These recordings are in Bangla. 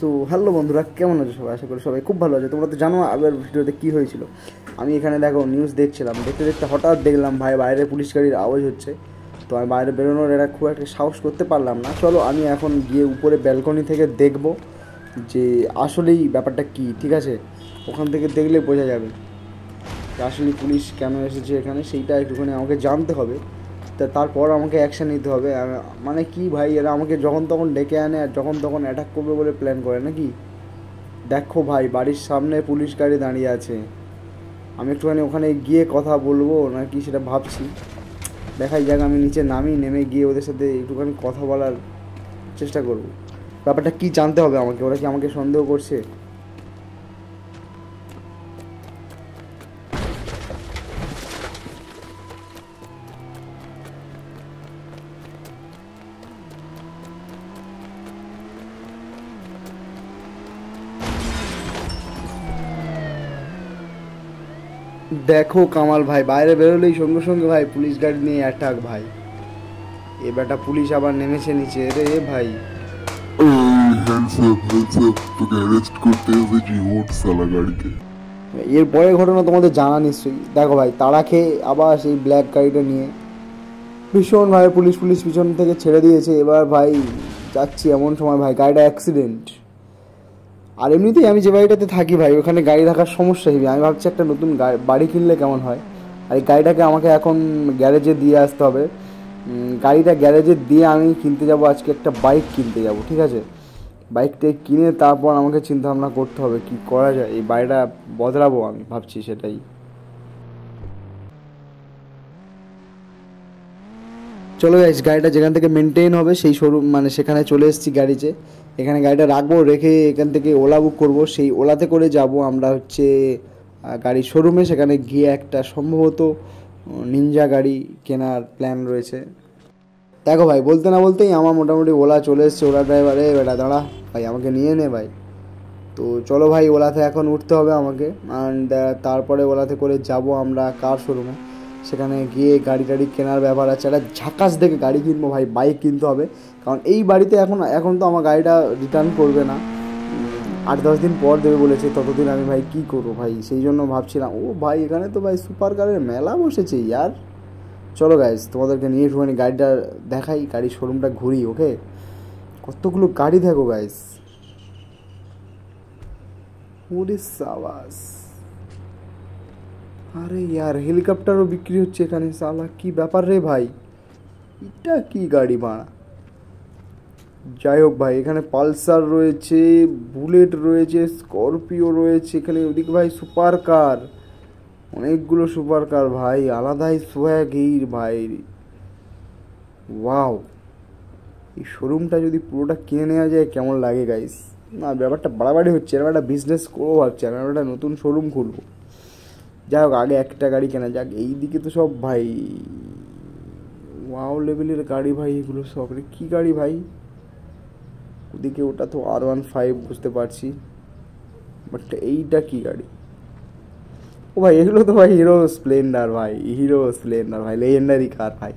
সো হ্যালো বন্ধুরা কেমন আছে সবাই আশা করি সবাই খুব ভালো আছে তোমরা তো জানো আগের ভিডিওতে কী হয়েছিল আমি এখানে দেখো নিউজ দেখছিলাম দেখতে দেখতে হঠাৎ দেখলাম ভাই বাইরে পুলিশ গাড়ির আওয়াজ হচ্ছে তো আমি বাইরে বেরোনোর এটা খুব একটা সাহস করতে পারলাম না চলো আমি এখন গিয়ে উপরে ব্যালকনি থেকে দেখব যে আসলেই ব্যাপারটা কি ঠিক আছে ওখান থেকে দেখলে বোঝা যাবে আসলে পুলিশ কেন এসেছে এখানে সেইটা একটুখানি আমাকে জানতে হবে তা তারপর আমাকে অ্যাকশান নিতে হবে মানে কি ভাই এরা আমাকে যখন তখন ডেকে আনে আর যখন তখন অ্যাটাক করবে বলে প্ল্যান করে নাকি দেখো ভাই বাড়ির সামনে পুলিশ গাড়ি দাঁড়িয়ে আছে আমি একটুখানি ওখানে গিয়ে কথা বলবো নাকি সেটা ভাবছি দেখাই যাক আমি নিচে নামি নেমে গিয়ে ওদের সাথে একটুখানি কথা বলার চেষ্টা করব ব্যাপারটা কি জানতে হবে আমাকে ওরা কি আমাকে সন্দেহ করছে দেখো কামাল ভাই বাইরে বেরোলেই সঙ্গে সঙ্গে ভাই পুলিশ গাড়ি নিয়ে অ্যাটাক ভাই এ বেটা পুলিশ আবার নেমেছে নিচে রে এ ভাই এর পরের ঘটনা তোমাদের জানা নিশ্চয়ই দেখো ভাই তারা খেয়ে আবার সেই ব্ল্যাক গাড়িটা নিয়ে ভীষণ ভাই পুলিশ পুলিশ পিছন থেকে ছেড়ে দিয়েছে এবার ভাই যাচ্ছি এমন সময় ভাই গাড়িটা অ্যাক্সিডেন্ট আর এমনিতেই আমি যে বাড়িটাতে থাকি ভাই ওখানে গাড়ি রাখার সমস্যা হেবি আমি ভাবছি একটা নতুন বাড়ি কিনলে কেমন হয় আর এই গাড়িটাকে আমাকে এখন গ্যারেজে দিয়ে আসতে হবে গাড়িটা গ্যারেজে দিয়ে আমি কিনতে যাব আজকে একটা বাইক কিনতে যাব ঠিক আছে বাইকটা কিনে তারপর আমাকে চিন্তাভাবনা করতে হবে কি করা যায় এই বাড়িটা বদলাবো আমি ভাবছি সেটাই চলো গাইজ গাড়িটা যেখান থেকে মেনটেন হবে সেই শোরুম মানে সেখানে চলে এসেছি গাড়িতে এখানে গাড়িটা রাখবো রেখে এখান থেকে ওলা বুক করবো সেই ওলাতে করে যাব আমরা হচ্ছে গাড়ির শোরুমে সেখানে গিয়ে একটা সম্ভবত নিনজা গাড়ি কেনার প্ল্যান রয়েছে দেখো ভাই বলতে না বলতেই আমার মোটামুটি ওলা চলে এসছে ওলা ড্রাইভারে বেটা দাঁড়া ভাই আমাকে নিয়ে নে ভাই তো চলো ভাই ওলাতে এখন উঠতে হবে আমাকে অ্যান্ড তারপরে ওলাতে করে যাব আমরা কার শোরুমে সেখানে গিয়ে গাড়ি টাড়ি কেনার ব্যাপার আছে একটা ঝাঁকাস দেখে গাড়ি কিনবো ভাই বাইক কিনতে হবে কারণ এই বাড়িতে এখন এখন তো আমার গাড়িটা রিটার্ন করবে না আট দশ দিন পর দেবে বলেছে ততদিন আমি ভাই কী করবো ভাই সেই জন্য ভাবছিলাম ও ভাই এখানে তো ভাই সুপার কারের মেলা বসেছে ইয়ার চলো গাইজ তোমাদেরকে নিয়ে একটুখানি গাড়িটা দেখাই গাড়ির শোরুমটা ঘুরি ওকে কতগুলো গাড়ি দেখো গাইজ পুরিস আওয়াজ আরে ইয়ার হেলিকপ্টারও বিক্রি হচ্ছে এখানে সালা কি ব্যাপার রে ভাই এটা কি গাড়ি ভাড়া যাই হোক ভাই এখানে পালসার রয়েছে বুলেট রয়েছে স্করপিও রয়েছে এখানে ওদিক ভাই সুপার কার অনেকগুলো সুপার কার ভাই আলাদাই সোয়াগ এইর ভাই ওয়াও এই শোরুমটা যদি পুরোটা কিনে নেওয়া যায় কেমন লাগে গাইস না ব্যাপারটা বাড়াবাড়ি হচ্ছে এরকম একটা বিজনেস করবো ভাবছি আমি একটা নতুন শোরুম খুলবো যাই হোক আগে একটা গাড়ি কেনা যাক এই দিকে তো সব ভাই ওয়াও লেভেলের গাড়ি ভাই এগুলো সব কী গাড়ি ভাই ওদিকে ওটা তো আর ওয়ান ফাইভ বুঝতে পারছি বাট এইটা কী গাড়ি ও ভাই এগুলো তো ভাই হিরো স্প্লেন্ডার ভাই হিরো স্প্লেন্ডার ভাই লেজেন্ডারি কার ভাই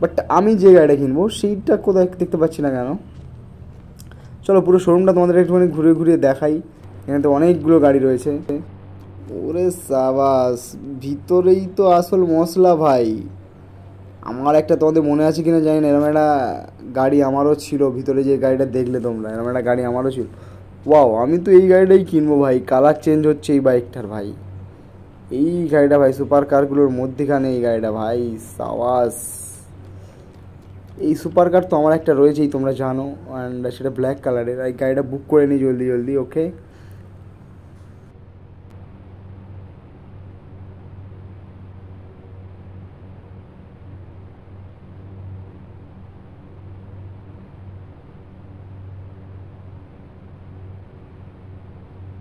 বাট আমি যে গাড়িটা কিনবো সেইটা কোথায় দেখতে পাচ্ছি না কেন চলো পুরো শোরুমটা তোমাদের একটুখানি ঘুরে ঘুরে দেখাই এখানে তো অনেকগুলো গাড়ি রয়েছে ওরে সাবাস ভিতরেই তো আসল মশলা ভাই আমার একটা তোমাদের মনে আছে কিনা জানি না এরকম একটা গাড়ি আমারও ছিল ভিতরে যে গাড়িটা দেখলে তোমরা এরকম একটা গাড়ি আমারও ছিল ওয়াও আমি তো এই গাড়িটাই কিনবো ভাই কালার চেঞ্জ হচ্ছে এই বাইকটার ভাই এই গাড়িটা ভাই সুপার কারগুলোর মধ্যেখানে এই গাড়িটা ভাই সাবাস এই সুপার কার তো আমার একটা রয়েছেই তোমরা জানো অ্যান্ড সেটা ব্ল্যাক কালারের এই গাড়িটা বুক করে নিই জলদি জলদি ওকে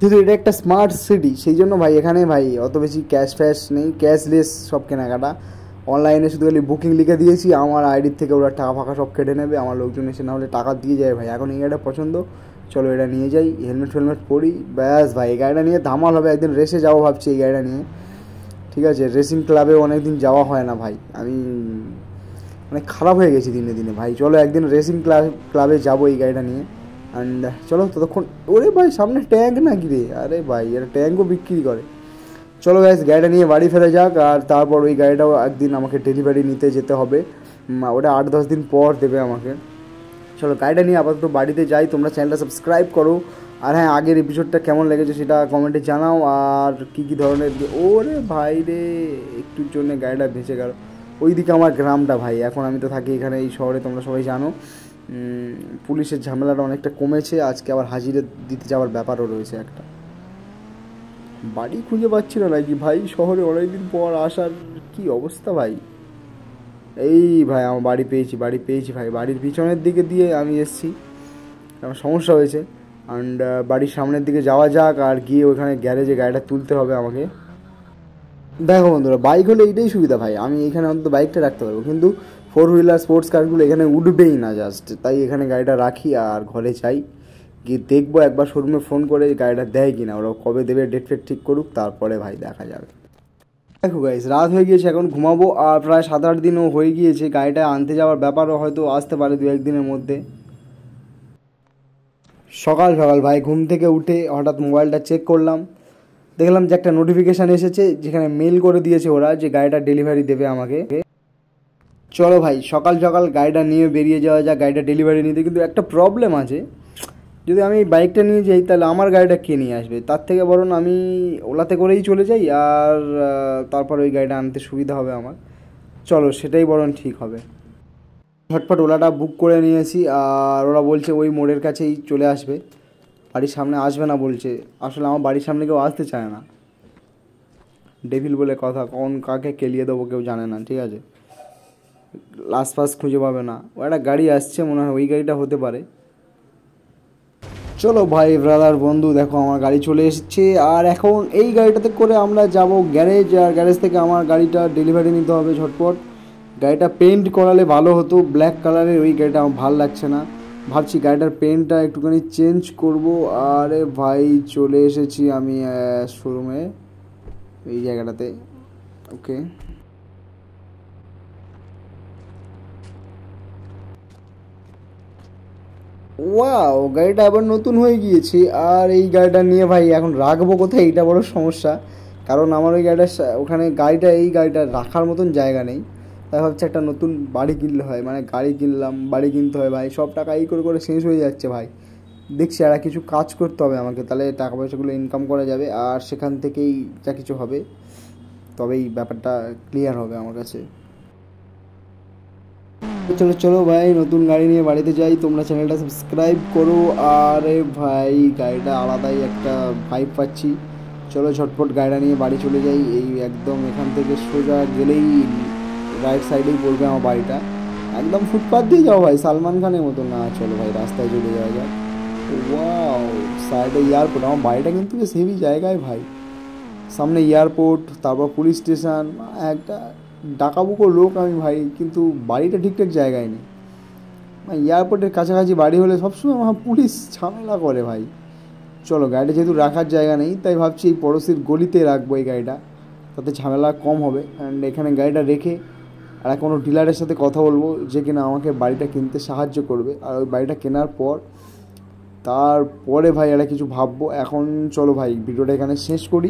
যেহেতু এটা একটা স্মার্ট সিটি সেই জন্য ভাই এখানে ভাই অত বেশি ক্যাশ ফ্যাশ নেই ক্যাশলেস সব কেনাকাটা অনলাইনে শুধু খালি বুকিং লিখে দিয়েছি আমার আইডির থেকে ওরা টাকা ফাঁকা সব কেটে নেবে আমার লোকজন এসে না হলে টাকা দিয়ে যায় ভাই এখন এই গাড়িটা পছন্দ চলো এটা নিয়ে যাই হেলমেট ফেলমেট পরি ব্যাস ভাই এই গাড়িটা নিয়ে ধামাল হবে একদিন রেসে যাবো ভাবছি এই গাড়িটা নিয়ে ঠিক আছে রেসিং ক্লাবে অনেক দিন যাওয়া হয় না ভাই আমি অনেক মানে খারাপ হয়ে গেছি দিনে দিনে ভাই চলো একদিন রেসিং ক্লাব ক্লাবে যাবো এই গাড়িটা নিয়ে অ্যান্ড চলো ততক্ষণ ওরে ভাই সামনে ট্যাঙ্ক না কি রে আরে ভাই এরা ট্যাঙ্কও বিক্রি করে চলো ভাই গাড়িটা নিয়ে বাড়ি ফেরা যাক আর তারপর ওই গাড়িটাও একদিন আমাকে ডেলিভারি নিতে যেতে হবে ওটা আট দশ দিন পর দেবে আমাকে চলো গাড়িটা নিয়ে আপাতত বাড়িতে যাই তোমরা চ্যানেলটা সাবস্ক্রাইব করো আর হ্যাঁ আগের এপিসোডটা কেমন লেগেছে সেটা কমেন্টে জানাও আর কী কী ধরনের ওরে ভাই রে একটুর জন্য গাড়িটা ভেসে গেল ওইদিকে আমার গ্রামটা ভাই এখন আমি তো থাকি এখানে এই শহরে তোমরা সবাই জানো পুলিশের ঝামেলাটা অনেকটা কমেছে আজকে আবার হাজিরে দিতে যাওয়ার ব্যাপারও রয়েছে একটা বাড়ি খুঁজে পাচ্ছি না নাকি ভাই শহরে অনেকদিন পর আসার কি অবস্থা ভাই এই ভাই আমার বাড়ি পেয়েছি বাড়ি পেয়েছি ভাই বাড়ির পিছনের দিকে দিয়ে আমি এসেছি আমার সমস্যা হয়েছে অ্যান্ড বাড়ির সামনের দিকে যাওয়া যাক আর গিয়ে ওখানে গ্যারেজে গাড়িটা তুলতে হবে আমাকে দেখো বন্ধুরা বাইক হলে এইটাই সুবিধা ভাই আমি এখানে অন্তত বাইকটা রাখতে পারবো কিন্তু ফোর হুইলার স্পোর্টস কারগুলো এখানে উঠবেই না জাস্ট তাই এখানে গাড়িটা রাখি আর ঘরে চাই গিয়ে দেখবো একবার শোরুমে ফোন করে গাড়িটা দেয় কি না ওরা কবে দেবে ডেট ফেট ঠিক করুক তারপরে ভাই দেখা যাবে দেখো গাইজ রাত হয়ে গিয়েছে এখন ঘুমাবো আর প্রায় সাত আট দিনও হয়ে গিয়েছে গাড়িটা আনতে যাওয়ার ব্যাপারও হয়তো আসতে পারে দু একদিনের মধ্যে সকাল সকাল ভাই ঘুম থেকে উঠে হঠাৎ মোবাইলটা চেক করলাম দেখলাম যে একটা নোটিফিকেশান এসেছে যেখানে মেল করে দিয়েছে ওরা যে গাড়িটা ডেলিভারি দেবে আমাকে চলো ভাই সকাল সকাল গাড়িটা নিয়ে বেরিয়ে যাওয়া যায় গাড়িটা ডেলিভারি নিতে কিন্তু একটা প্রবলেম আছে যদি আমি বাইকটা নিয়ে যাই তাহলে আমার গাড়িটা কে নিয়ে আসবে তার থেকে বরং আমি ওলাতে করেই চলে যাই আর তারপর ওই গাড়িটা আনতে সুবিধা হবে আমার চলো সেটাই বরং ঠিক হবে ঝটফট ওলাটা বুক করে নিয়েছি আর ওরা বলছে ওই মোড়ের কাছেই চলে আসবে বাড়ির সামনে আসবে না বলছে আসলে আমার বাড়ির সামনে কেউ আসতে চায় না ডেভিল বলে কথা কোন কাকে কেলিয়ে দেবো কেউ জানে না ঠিক আছে ফাস খুঁজে পাবে না ও একটা গাড়ি আসছে মনে হয় ওই গাড়িটা হতে পারে চলো ভাই ব্রাদার বন্ধু দেখো আমার গাড়ি চলে এসেছে আর এখন এই গাড়িটাতে করে আমরা যাব গ্যারেজ আর গ্যারেজ থেকে আমার গাড়িটা ডেলিভারি নিতে হবে ঝটপট গাড়িটা পেন্ট করালে ভালো হতো ব্ল্যাক কালারের ওই গাড়িটা আমার ভালো লাগছে না ভাবছি গাড়িটার পেনটা একটুখানি চেঞ্জ করব আরে ভাই চলে এসেছি আমি শোরুমে এই জায়গাটাতে ওকে ও গাড়িটা আবার নতুন হয়ে গিয়েছে আর এই গাড়িটা নিয়ে ভাই এখন রাখবো কোথায় এইটা বড় সমস্যা কারণ আমার ওই গাড়িটা ওখানে গাড়িটা এই গাড়িটা রাখার মতন জায়গা নেই তাই ভাবছি একটা নতুন বাড়ি কিনলে হয় মানে গাড়ি কিনলাম বাড়ি কিনতে হয় ভাই সব টাকা এই করে করে শেষ হয়ে যাচ্ছে ভাই দেখছি আর কিছু কাজ করতে হবে আমাকে তাহলে টাকা পয়সাগুলো ইনকাম করা যাবে আর সেখান থেকেই যা কিছু হবে তবেই ব্যাপারটা ক্লিয়ার হবে আমার কাছে চলো চলো ভাই নতুন গাড়ি নিয়ে বাড়িতে যাই তোমরা চ্যানেলটা সাবস্ক্রাইব করো আরে ভাই গাড়িটা আলাদাই একটা ভাইব পাচ্ছি চলো ঝটপট গাড়িটা নিয়ে বাড়ি চলে যাই এই একদম এখান থেকে সোজা গেলেই রাইট সাইডেই বলবো আর বাইটা একদম ফুটপাথেই যাও ভাই সালমান খানের মতো না চলো ভাই রাস্তায় ঘুরে যাওয়া ও ওয়াও সাইডে ইয়ারপোর্ট দাও বাইটা কিন্তু সেভি জায়গায় ভাই সামনে এয়ারপোর্টtaobao পুলিশ স্টেশন একটা ঢাকাভুকো লোক আমি ভাই কিন্তু বাইটা ঠিকঠাক জায়গায় নেই মানে ইয়ারপোর্টের কাছে কাছে বাড়ি হলে সব সময় পুলিশ ঝামেলা করে ভাই চলো গায়টা যেতো রাখার জায়গা নেই তাই ভাবছি এই পাশের গলিতে রাখবো এই গায়টা তাতে ঝামেলা কম হবে এন্ড এখানে গায়টা রেখে আর কোনো ডিলারের সাথে কথা বলবো যে কিনা আমাকে বাড়িটা কিনতে সাহায্য করবে আর ওই বাড়িটা কেনার পর তারপরে ভাই এরা কিছু ভাববো এখন চলো ভাই ভিডিওটা এখানে শেষ করি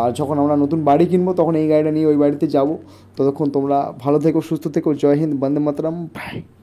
আর যখন আমরা নতুন বাড়ি কিনবো তখন এই গাড়িটা নিয়ে ওই বাড়িতে যাব ততক্ষণ তোমরা ভালো থেকো সুস্থ থেকো জয় হিন্দ বন্দে মাতরাম ভাই